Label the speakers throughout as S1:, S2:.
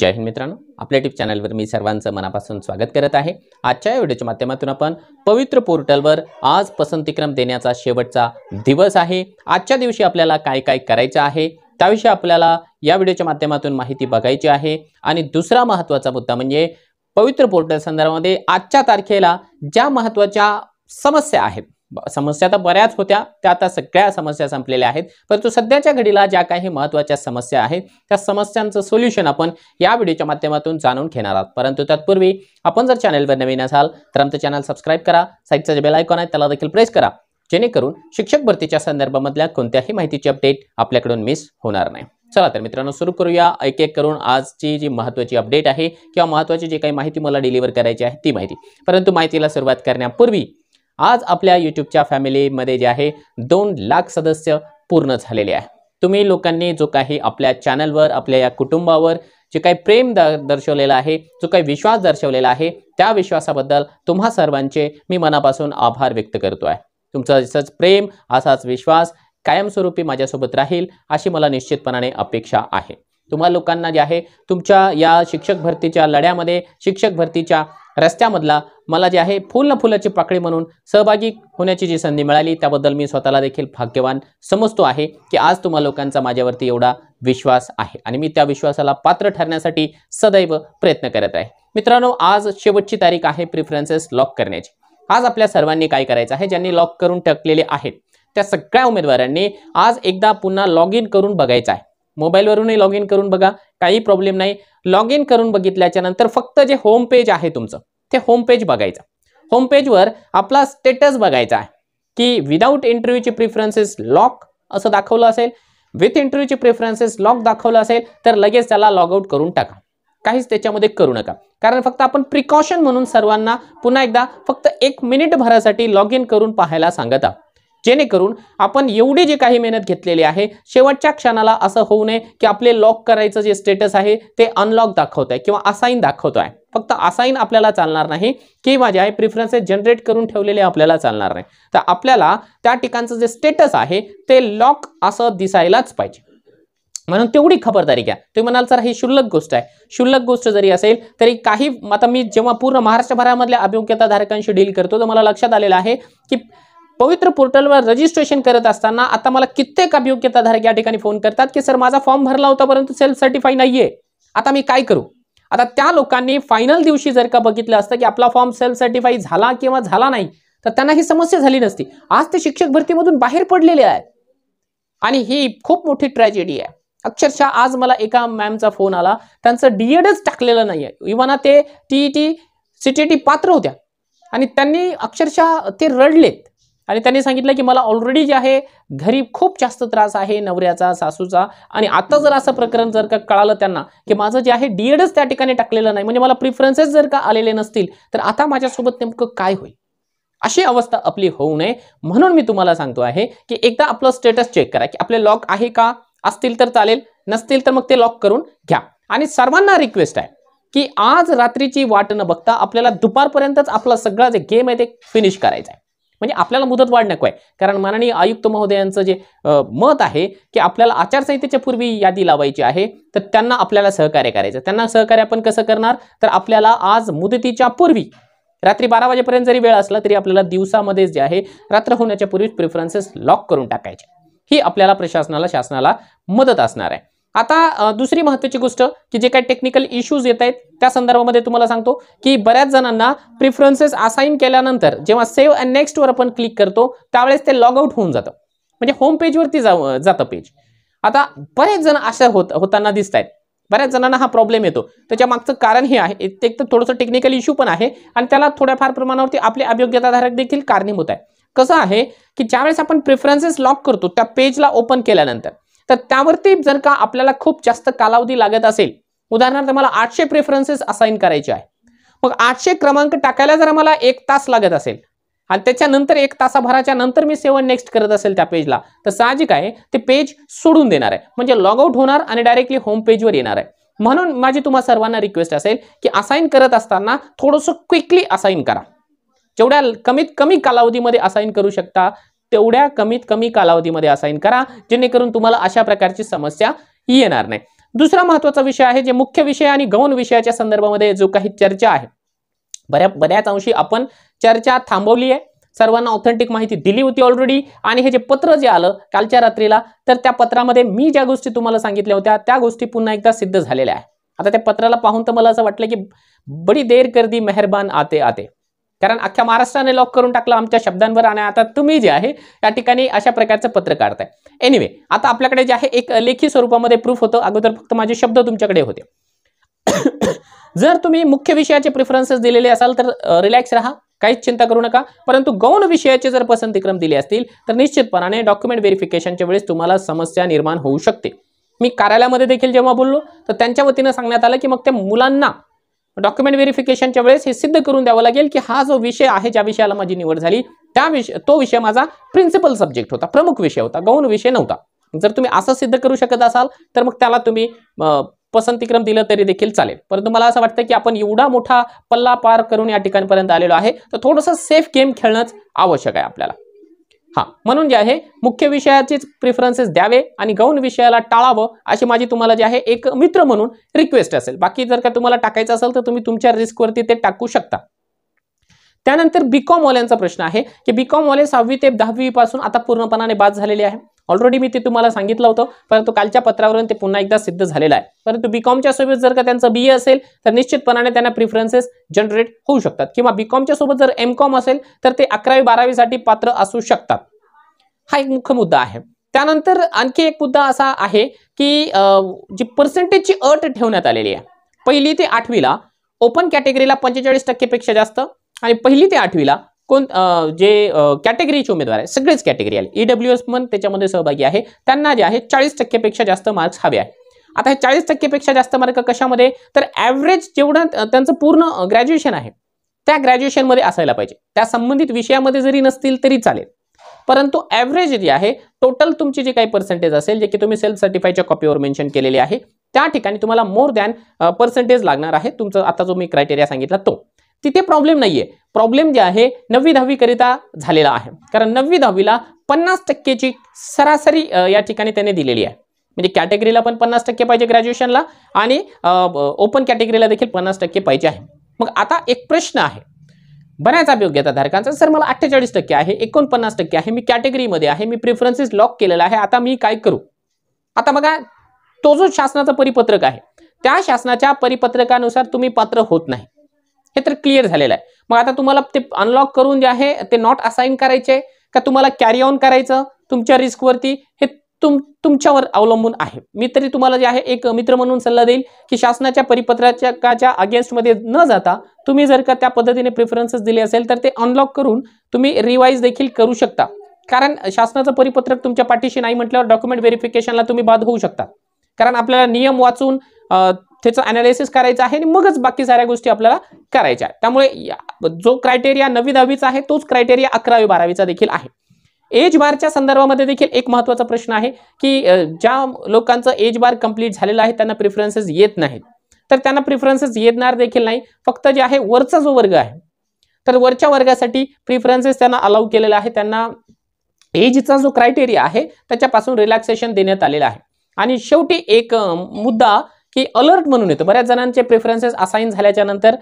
S1: जय हिंद मित्रांनो आपल्या टिप चॅनलवर मी सर्वांचं मनापासून स्वागत करत आहे आजच्या या व्हिडिओच्या माध्यमातून आपण पवित्र पोर्टलवर आज पसंतीक्रम देण्याचा शेवटचा दिवस आहे आजच्या दिवशी आपल्याला काय काय करायचं आहे त्याविषयी आपल्याला या व्हिडिओच्या माध्यमातून माहिती बघायची आहे आणि दुसरा महत्त्वाचा मुद्दा म्हणजे पवित्र पोर्टल संदर्भामध्ये आजच्या तारखेला ज्या महत्त्वाच्या समस्या आहेत समस्या तर बऱ्याच होत्या त्या आता सगळ्या समस्या संपलेल्या आहेत परंतु सध्याच्या घडीला ज्या काही महत्त्वाच्या समस्या आहेत त्या समस्यांचं सोल्युशन आपण या व्हिडिओच्या माध्यमातून जाणून घेणार आहोत परंतु तत्पूर्वी आपण जर चॅनलवर नवीन असाल तर आमचं चॅनल सबस्क्राईब करा साईडचा जे बेल आयकॉन आहे त्याला देखील प्रेस करा जेणेकरून शिक्षक भरतीच्या संदर्भामधल्या कोणत्याही माहितीची अपडेट आपल्याकडून मिस होणार नाही चला तर मित्रांनो सुरू करूया एक एक करून आजची जी महत्त्वाची अपडेट आहे किंवा महत्त्वाची जी काही माहिती मला डिलिव्हर करायची आहे ती माहिती परंतु माहितीला सुरुवात करण्यापूर्वी आज आपल्या यूट्यूबच्या फॅमिलीमध्ये जे आहे दोन लाख सदस्य पूर्ण झालेले आहे तुम्ही लोकांनी जो काही आपल्या चॅनलवर आपल्या या कुटुंबावर जे काही प्रेम द दर्शवलेला आहे जो काही विश्वास दर्शवलेला आहे त्या विश्वासाबद्दल तुम्हा सर्वांचे मी मनापासून आभार व्यक्त करतो आहे तुमचा जसंच प्रेम असाच विश्वास कायमस्वरूपी माझ्यासोबत राहील अशी मला निश्चितपणाने अपेक्षा आहे तुम्हा लोकांना जे आहे तुमच्या या शिक्षक भरतीच्या लढ्यामध्ये शिक्षक भरतीच्या रस्त्यामधला मला जे आहे फुल न फुलाची पाकळी म्हणून सहभागी होण्याची जी संधी मिळाली त्याबद्दल मी स्वतःला देखील भाग्यवान समजतो आहे की आज तुम्हा लोकांचा माझ्यावरती एवढा विश्वास आहे आणि मी त्या विश्वासाला पात्र ठरण्यासाठी सदैव प्रयत्न करत आहे मित्रांनो आज शेवटची तारीख आहे प्रिफरन्सेस लॉक करण्याची आज आपल्या सर्वांनी काय करायचं आहे ज्यांनी लॉक करून टाकलेले आहेत त्या सगळ्या उमेदवारांनी आज एकदा पुन्हा लॉग इन करून बघायचं आहे मोबाईलवरूनही लॉग इन करून बघा काही प्रॉब्लेम नाही लॉग इन करून बघितल्याच्या नंतर फक्त जे होम पेज आहे तुमचं ते होम पेज बघायचं होम पेजवर आपला स्टेटस बघायचा आहे की विदाऊट इंटरव्ह्यूची प्रिफरन्सेस लॉक असं दाखवलं असेल विथ इंटरव्ह्यूची प्रेफरन्सेस लॉक दाखवलं असेल तर लगेच त्याला लॉग आऊट करून टाका काहीच त्याच्यामध्ये करू नका कारण फक्त आपण प्रिकॉशन म्हणून सर्वांना पुन्हा एकदा फक्त एक मिनिट भरासाठी लॉग इन करून पाहायला सांगत आहोत जेणेकरून आपण एवढी जी काही मेहनत घेतलेली आहे शेवटच्या क्षणाला असं होऊ नये की आपले लॉक करायचं जे स्टेटस आहे ते अनलॉक दाखवत आहे किंवा असाईन दाखवतो आहे फक्त असाईन आपल्याला चालणार नाही किंवा जे आहे प्रिफरन्सेस जनरेट करून ठेवलेले आपल्याला चालणार नाही तर आपल्याला त्या ठिकाणचं जे स्टेटस आहे ते लॉक असं दिसायलाच पाहिजे म्हणून तेवढी खबरदारी घ्या तुम्ही म्हणाल सर ही शुल्लक गोष्ट आहे शुल्लक गोष्ट जरी असेल तरी काही आता मी जेव्हा पूर्ण महाराष्ट्रभरामधल्या धारकांशी डील करतो तर मला लक्षात आलेलं आहे की पवित्र पोर्टलवर रजिस्ट्रेशन करत असताना आता मला कित्येक अभियोग्यताधारक या ठिकाणी फोन करतात की सर माझा फॉर्म भरला होता परंतु सेल्फ सर्टिफाय नाहीये आता मी काय करू आता त्या लोकांनी फायनल दिवशी जर का बघितलं असतं की आपला फॉर्म सेल्फ सर्टिफाय झाला किंवा झाला नाही तर त्यांना ही समस्या झाली नसती आज ते शिक्षक भरतीमधून बाहेर पडलेले आहेत आणि ही खूप मोठी ट्रॅजेडी आहे अक्षरशः आज मला एका मॅमचा फोन आला त्यांचं डीएडच टाकलेलं नाही आहे इव्हन ते टी टी सी टी पात्र होत्या आणि त्यांनी अक्षरशः ते रडलेत आणि त्यांनी सांगितलं की मला ऑलरेडी जे आहे घरी खूप जास्त त्रास आहे नवऱ्याचा सासूचा आणि आता जर असं प्रकरण जर का कळालं त्यांना की माझं जे आहे एडच त्या ठिकाणी टाकलेलं नाही म्हणजे मला प्रिफरन्सेस जर का आलेले नसतील तर आता माझ्यासोबत नेमकं काय होईल अशी अवस्था आपली होऊ नये म्हणून मी तुम्हाला सांगतो आहे की एकदा आपलं स्टेटस चेक करा की आपले लॉक आहे का असतील तर चालेल नसतील तर मग ते लॉक करून घ्या आणि सर्वांना रिक्वेस्ट आहे की आज रात्रीची वाट न बघता आपल्याला दुपारपर्यंतच आपला सगळा जे गेम आहे ते फिनिश करायचा आहे म्हणजे आपल्याला मुदत वाढ नको आहे कारण माननीय आयुक्त महोदयांचं जे मत आहे की आपल्याला आचारसंहितेच्या पूर्वी यादी लावायची आहे तर त्यांना आपल्याला सहकार्य करायचं त्यांना सहकार्य आपण कसं करणार तर आपल्याला आज मुदतीच्या पूर्वी रात्री बारा वाजेपर्यंत जरी वेळ असला तरी आपल्याला दिवसामध्ये जे आहे रात्र होण्याच्या पूर्वीच प्रेफरन्सेस लॉक करून टाकायचे ही आपल्याला प्रशासनाला शासनाला मदत असणार आहे आता दुसरी महत्त्वाची गोष्ट की जे काही टेक्निकल इश्यूज येत आहेत त्या संदर्भामध्ये तुम्हाला सांगतो की बऱ्याच जणांना प्रिफरन्सेस असाईन केल्यानंतर जेव्हा सेव्ह अँड नेक्स्टवर आपण क्लिक करतो त्यावेळेस ते लॉग आउट होऊन जातं म्हणजे होम पेजवरती जा जातं पेज आता बरेच जण अशा होत होताना दिसत आहेत बऱ्याच जणांना हा प्रॉब्लेम येतो त्याच्या मागचं कारण हे आहे एक तर थोडंसं टेक्निकल इश्यू पण आहे आणि त्याला थोड्याफार प्रमाणावरती आपले अभियोग्यताधारक देखील कारणीभूत आहे कसं आहे की ज्यावेळेस आपण प्रिफरन्सेस लॉक करतो त्या पेजला ओपन केल्यानंतर तर त्यावरती जर का आपल्याला खूप जास्त कालावधी लागत असेल उदाहरणार्थ मला आठशे प्रेफरन्सेस असाइन करायचे आहे मग आठशे क्रमांक टाकायला जर मला एक तास लागत असेल आणि त्याच्यानंतर एक तासाभराच्या नंतर मी सेवन नेक्स्ट करत असेल त्या पेजला तर साहजिक आहे ते पेज सोडून देणार आहे म्हणजे लॉग आउट होणार आणि डायरेक्टली होम पेजवर येणार आहे म्हणून माझी तुम्हा सर्वांना रिक्वेस्ट असेल की असाइन करत असताना थोडंसं क्विकली असाइन करा जेवढ्या कमीत कमी कालावधीमध्ये असाइन करू शकता तेवढ्या कमीत कमी कालावधीमध्ये असाइन करा जेणेकरून तुम्हाला अशा प्रकारची समस्या येणार नाही दुसरा महत्वाचा विषय आहे जे मुख्य विषय आणि गौण विषयाच्या संदर्भामध्ये जो काही चर्चा आहे बऱ्या बऱ्याच अंशी आपण चर्चा थांबवली आहे सर्वांना ऑथेंटिक माहिती दिली होती ऑलरेडी आणि हे जे पत्र जे आलं कालच्या रात्रीला तर त्या पत्रामध्ये मी ज्या गोष्टी तुम्हाला सांगितल्या होत्या त्या गोष्टी पुन्हा एकदा सिद्ध झालेल्या आहे आता त्या पत्राला पाहून तर मला असं वाटलं की बडी देर कर दी मेहरबान आते आते कारण अख्ख्या महाराष्ट्राने लॉक करून टाकलं आमच्या शब्दांवर आणि आता तुम्ही जे आहे या ठिकाणी अशा प्रकारचं पत्र काढताय एनिवे आता आपल्याकडे जे आहे एक लेखी स्वरूपामध्ये प्रूफ होतं अगोदर फक्त माझे शब्द तुमच्याकडे होते जर तुम्ही मुख्य विषयाचे प्रिफरन्सेस दिलेले असाल तर रिलॅक्स राहा काहीच चिंता करू नका परंतु गौण विषयाचे जर पसंतीक्रम दिले असतील तर निश्चितपणाने डॉक्युमेंट व्हेरिफिकेशनच्या वेळेस तुम्हाला समस्या निर्माण होऊ शकते मी कार्यालयामध्ये देखील जेव्हा बोललो तर त्यांच्या वतीनं सांगण्यात आलं की मग त्या मुलांना डॉक्युमेंट व्हेरिफिकेशनच्या वेळेस हे सिद्ध करून द्यावं लागेल की हा जो विषय आहे ज्या विषयाला माझी निवड झाली त्या विषय तो विषय माझा प्रिन्सिपल सब्जेक्ट होता प्रमुख विषय होता गौण विषय नव्हता जर तुम्ही असं सिद्ध करू शकत असाल तर मग त्याला तुम्ही पसंतीक्रम दिलं तरी देखील चालेल परंतु मला असं वाटतं की आपण एवढा मोठा पल्ला पार करून या ठिकाणपर्यंत आलेलो आहे तर थोडंसं सेफ गेम खेळणंच आवश्यक आहे आपल्याला हा म्हणून जे आहे मुख्य विषयाचेच प्रिफरन्सेस द्यावे आणि गौण विषयाला टाळावं अशी माझी तुम्हाला जे आहे एक मित्र म्हणून रिक्वेस्ट असेल बाकी जर का तुम्हाला टाकायचं असेल तर तुम्ही तुमच्या रिस्कवरती ते टाकू शकता त्यानंतर बीकॉमवाल्यांचा प्रश्न आहे की वाले सहावी ते पासून आता पूर्णपणाने बाद झालेली आहे ऑलरेडी मी ते तुम्हाला सांगितलं होतं परंतु कालच्या पत्रावरून ते पुन्हा एकदा सिद्ध झालेलं आहे परंतु बी कॉमच्या सोबत जर का त्यांचं बी ए e असेल तर निश्चितपणाने त्यांना प्रिफरन्सेस जनरेट होऊ शकतात किंवा बी कॉमच्या सोबत जर एम कॉम असेल तर ते अकरावी बारावीसाठी पात्र असू शकतात हा एक मुख्य मुद्दा आहे त्यानंतर आणखी एक मुद्दा असा आहे की जी पर्सेंटेजची अट ठेवण्यात आलेली आहे पहिली ते आठवीला ओपन कॅटेगरीला पंचेचाळीस टक्केपेक्षा जास्त आणि पहिली ते आठवीला कोण जे कॅटेगरीचे उमेदवार आहे सगळेच कॅटेगरी आले ईडब्ल्यू e एस पण त्याच्यामध्ये सहभागी आहे त्यांना जे आहे चाळीस टक्केपेक्षा जास्त मार्क्स हवे आहे आता हे चाळीस टक्केपेक्षा जास्त मार्क कशामध्ये तर ॲव्हरेज जेवढं त्यांचं पूर्ण ग्रॅज्युएशन आहे त्या ग्रॅज्युएशनमध्ये असायला पाहिजे त्या संबंधित विषयामध्ये जरी नसतील तरी चालेल परंतु ॲव्हरेज जे आहे टोटल तुमची जे काही पर्सेंटेज असेल जे की तुम्ही सेल्फ सर्टिफाईडच्या कॉपीवर मेन्शन केलेली आहे त्या ठिकाणी तुम्हाला मोर दॅन पर्सेंटेज लागणार आहे तुमचा आता जो मी क्रायटेरिया सांगितला तो तिथे प्रॉब्लेम नाही आहे प्रॉब्लेम जे आहे नववी दहावीकरिता झालेला आहे कारण नववी दहावीला पन्नास टक्केची सरासरी या ठिकाणी त्याने दिलेली आहे म्हणजे कॅटेगरीला पण पन्नास टक्के पाहिजे ग्रॅज्युएशनला आणि ओपन कॅटेगरीला देखील पन्नास टक्के पाहिजे आहे मग आता एक प्रश्न आहे बऱ्याच अभियोग्यता धारकांचा सर मला अठ्ठेचाळीस टक्के आहे एकोणपन्नास टक्के आहे मी कॅटेगरीमध्ये आहे मी प्रिफरन्सेस लॉक केलेला आहे आता मी काय करू आता बघा तो जो शासनाचा परिपत्रक आहे त्या शासनाच्या परिपत्रकानुसार तुम्ही पात्र होत नाही हे तर क्लिअर झालेलं आहे मग आता तुम्हाला ते अनलॉक करून जे आहे ते नॉट असाइन करायचे का तुम्हाला कॅरी ऑन करायचं तुमच्या रिस्कवरती हे तुम तुमच्यावर अवलंबून आहे मी तरी तुम्हाला जे आहे एक मित्र म्हणून सल्ला देईल की शासनाच्या परिपत्रकाच्या अगेन्स्टमध्ये न जाता तुम्ही जर का त्या पद्धतीने प्रिफरन्सेस दिले असेल तर ते अनलॉक करून तुम्ही रिवाईज देखील करू शकता कारण शासनाचं परिपत्रक तुमच्या पाठीशी नाही म्हटल्यावर डॉक्युमेंट व्हेरिफिकेशनला तुम्ही बाद होऊ शकता कारण आपल्याला नियम वाचून त्याचं अनालिसिस करायचं आहे आणि मगच बाकी साऱ्या गोष्टी आपल्याला करायच्या आहेत त्यामुळे जो क्रायटेरिया नवी दहावीचा आहे तोच क्रायटेरिया अकरावी बारावीचा देखील आहे एज बारच्या संदर्भामध्ये देखील एक महत्त्वाचा प्रश्न आहे की ज्या लोकांचं एज बार कंप्लीट झालेलं आहे त्यांना प्रिफरन्सेस येत नाहीत तर त्यांना प्रिफरन्सेस येणार देखील नाही फक्त जे आहे वरचा जो वर्ग आहे तर वरच्या वर्गासाठी प्रिफरन्सेस त्यांना अलाव केलेला आहे त्यांना एजचा जो क्रायटेरिया आहे त्याच्यापासून रिलॅक्सेशन देण्यात आलेला आहे आणि शेवटी एक मुद्दा की अलर्ट म्हणून येतो बऱ्याच जणांचे प्रेफरन्सेस असाईन झाल्याच्या नंतर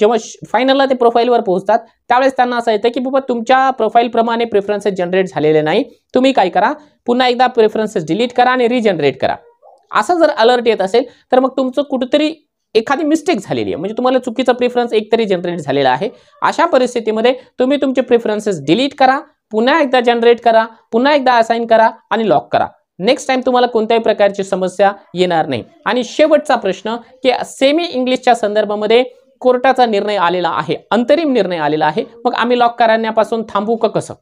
S1: जेव्हा फायनलला ते प्रोफाईलवर पोहोचतात त्यावेळेस त्यांना असं येतं की बाबा तुमच्या प्रोफाईलप्रमाणे प्रेफरन्सेस जनरेट झालेले नाही तुम्ही काय करा पुन्हा एकदा प्रेफरन्सेस डिलीट करा आणि रिजनरेट करा असं जर अलर्ट येत असेल तर मग तुमचं कुठंतरी एखादी मिस्टेक झालेली आहे म्हणजे तुम्हाला चुकीचा प्रेफरन्स एकतरी जनरेट झालेला आहे अशा परिस्थितीमध्ये तुम्ही तुमचे प्रेफरन्सेस डिलीट करा पुन्हा एकदा जनरेट करा पुन्हा एकदा असाईन करा आणि लॉक करा नेक्स्ट टाइम तुम्हाला कोणत्याही प्रकारची समस्या येणार नाही आणि शेवटचा प्रश्न की सेमी इंग्लिशच्या संदर्भामध्ये कोर्टाचा निर्णय आलेला आहे अंतरिम निर्णय आलेला आहे मग आम्ही लॉक करण्यापासून थांबू का कसं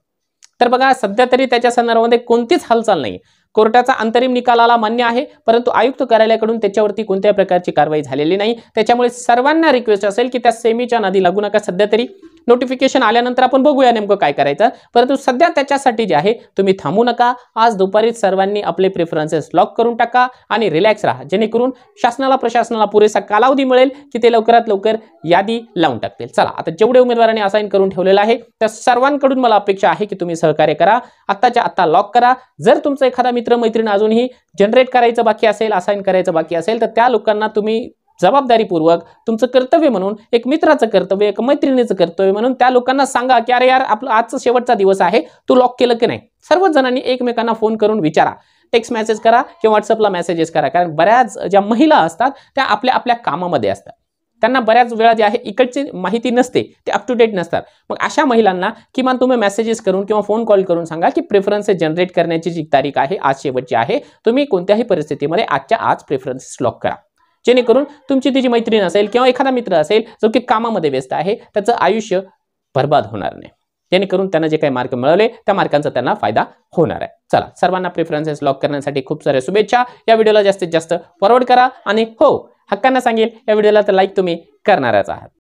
S1: तर बघा सध्या तरी त्याच्या संदर्भामध्ये कोणतीच हालचाल नाही कोर्टाचा अंतरिम निकालाला मान्य आहे परंतु आयुक्त कार्यालयाकडून त्याच्यावरती कोणत्याही प्रकारची कारवाई झालेली नाही त्याच्यामुळे सर्वांना रिक्वेस्ट असेल की त्या सेमीच्या नादी लागू नका सध्या तरी नोटिफिकेशन आल्यानंतर आपण बघूया नेमकं काय करायचं परंतु सध्या त्याच्यासाठी जे आहे तुम्ही थांबू नका आज दुपारी सर्वांनी आपले प्रेफरन्सेस लॉक करून टाका आणि रिलॅक्स राहा जेणेकरून शासनाला प्रशासनाला पुरेसा कालावधी मिळेल की ते लवकरात लवकर यादी लावून टाकतील चला आता जेवढे उमेदवारांनी असाईन करून ठेवलेलं आहे त्या सर्वांकडून मला अपेक्षा आहे की तुम्ही सहकार्य करा आत्ताच्या आत्ता लॉक करा जर तुमचा एखादा मैत्रीण अजूनही जनरेट करायचं बाकी असेल असाईन करायचं बाकी असेल तर त्या लोकांना तुम्ही जबाबदारीपूर्वक तुमचं कर्तव्य म्हणून एक मित्राचं कर्तव्य एक मैत्रिणीचं कर्तव्य म्हणून त्या लोकांना सांगा की अरे यार आपलं आजचा शेवटचा दिवस आहे तू लॉक केलं की नाही सर्वच जणांनी एकमेकांना फोन करून विचारा टेक्स्ट मेसेज करा किंवा व्हॉट्सअपला मेसेजेस करा कारण बऱ्याच ज्या महिला असतात त्या आपल्या आपल्या कामामध्ये असतात त्यांना बऱ्याच वेळा जे आहे इकडची माहिती नसते ते अप टू डेट नसतात मग अशा महिलांना किमान तुम्ही मेसेजेस करून किंवा फोन कॉल करून सांगा की प्रेफरन्सेस जनरेट करण्याची जी तारीख आहे आज शेवटची आहे तुम्ही कोणत्याही परिस्थितीमध्ये आजच्या आज प्रेफरन्सेस लॉक करा जेणेकरून तुमची तिची मैत्रीण असेल किंवा एखादा मित्र असेल जो की कामामध्ये व्यस्त आहे त्याचं आयुष्य बर्बाद होणार नाही जेणेकरून त्यांना जे काही मार्क मिळवले त्या मार्कांचा त्यांना फायदा होणार आहे चला सर्वांना प्रेफरन्सेस लॉक करण्यासाठी खूप साऱ्या शुभेच्छा या व्हिडिओला जास्तीत जास्त फॉरवर्ड करा आणि हो हक्कांना सांगेल या व्हिडिओला तर लाईक तुम्ही करणारच आहात